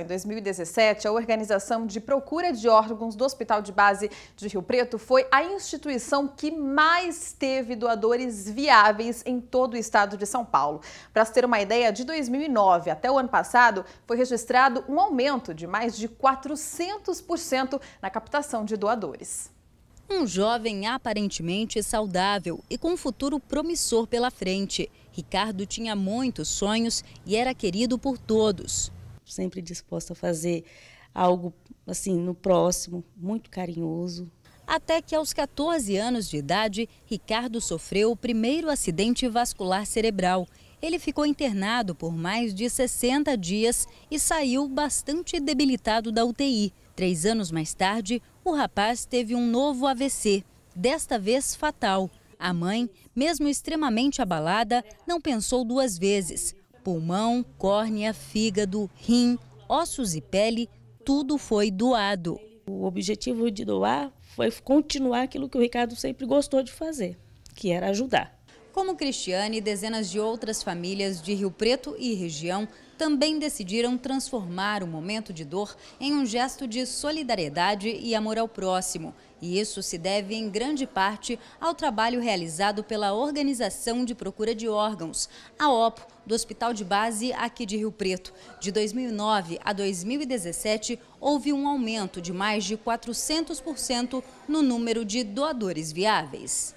Em 2017, a Organização de Procura de Órgãos do Hospital de Base de Rio Preto foi a instituição que mais teve doadores viáveis em todo o estado de São Paulo. Para se ter uma ideia, de 2009 até o ano passado, foi registrado um aumento de mais de 400% na captação de doadores. Um jovem aparentemente saudável e com um futuro promissor pela frente. Ricardo tinha muitos sonhos e era querido por todos sempre disposta a fazer algo assim no próximo, muito carinhoso. Até que aos 14 anos de idade, Ricardo sofreu o primeiro acidente vascular cerebral. Ele ficou internado por mais de 60 dias e saiu bastante debilitado da UTI. Três anos mais tarde, o rapaz teve um novo AVC, desta vez fatal. A mãe, mesmo extremamente abalada, não pensou duas vezes Pulmão, córnea, fígado, rim, ossos e pele, tudo foi doado. O objetivo de doar foi continuar aquilo que o Ricardo sempre gostou de fazer, que era ajudar. Como Cristiane, dezenas de outras famílias de Rio Preto e região também decidiram transformar o momento de dor em um gesto de solidariedade e amor ao próximo. E isso se deve em grande parte ao trabalho realizado pela Organização de Procura de Órgãos, a OPO, do Hospital de Base aqui de Rio Preto. De 2009 a 2017, houve um aumento de mais de 400% no número de doadores viáveis.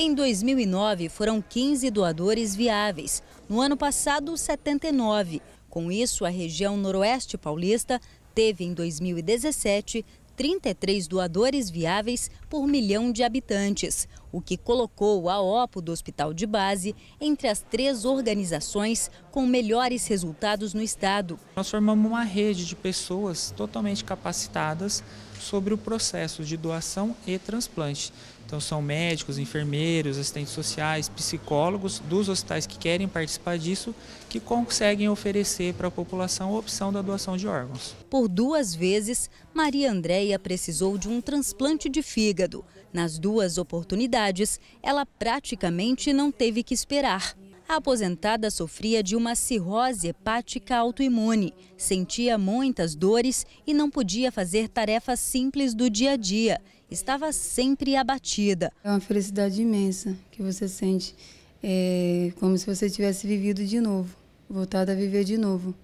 Em 2009, foram 15 doadores viáveis. No ano passado, 79. Com isso, a região noroeste paulista teve em 2017 33 doadores viáveis por milhão de habitantes o que colocou a OPO do Hospital de Base entre as três organizações com melhores resultados no estado. Nós formamos uma rede de pessoas totalmente capacitadas sobre o processo de doação e transplante. Então são médicos, enfermeiros, assistentes sociais, psicólogos dos hospitais que querem participar disso, que conseguem oferecer para a população a opção da doação de órgãos. Por duas vezes, Maria Andréia precisou de um transplante de fígado. Nas duas oportunidades, ela praticamente não teve que esperar. A aposentada sofria de uma cirrose hepática autoimune, sentia muitas dores e não podia fazer tarefas simples do dia a dia. Estava sempre abatida. É uma felicidade imensa que você sente, é como se você tivesse vivido de novo, voltado a viver de novo.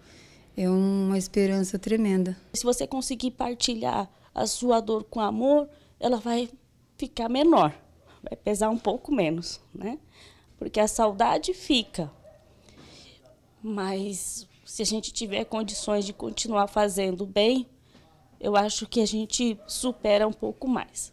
É uma esperança tremenda. Se você conseguir partilhar a sua dor com amor, ela vai ficar menor vai pesar um pouco menos, né? Porque a saudade fica. Mas se a gente tiver condições de continuar fazendo bem, eu acho que a gente supera um pouco mais.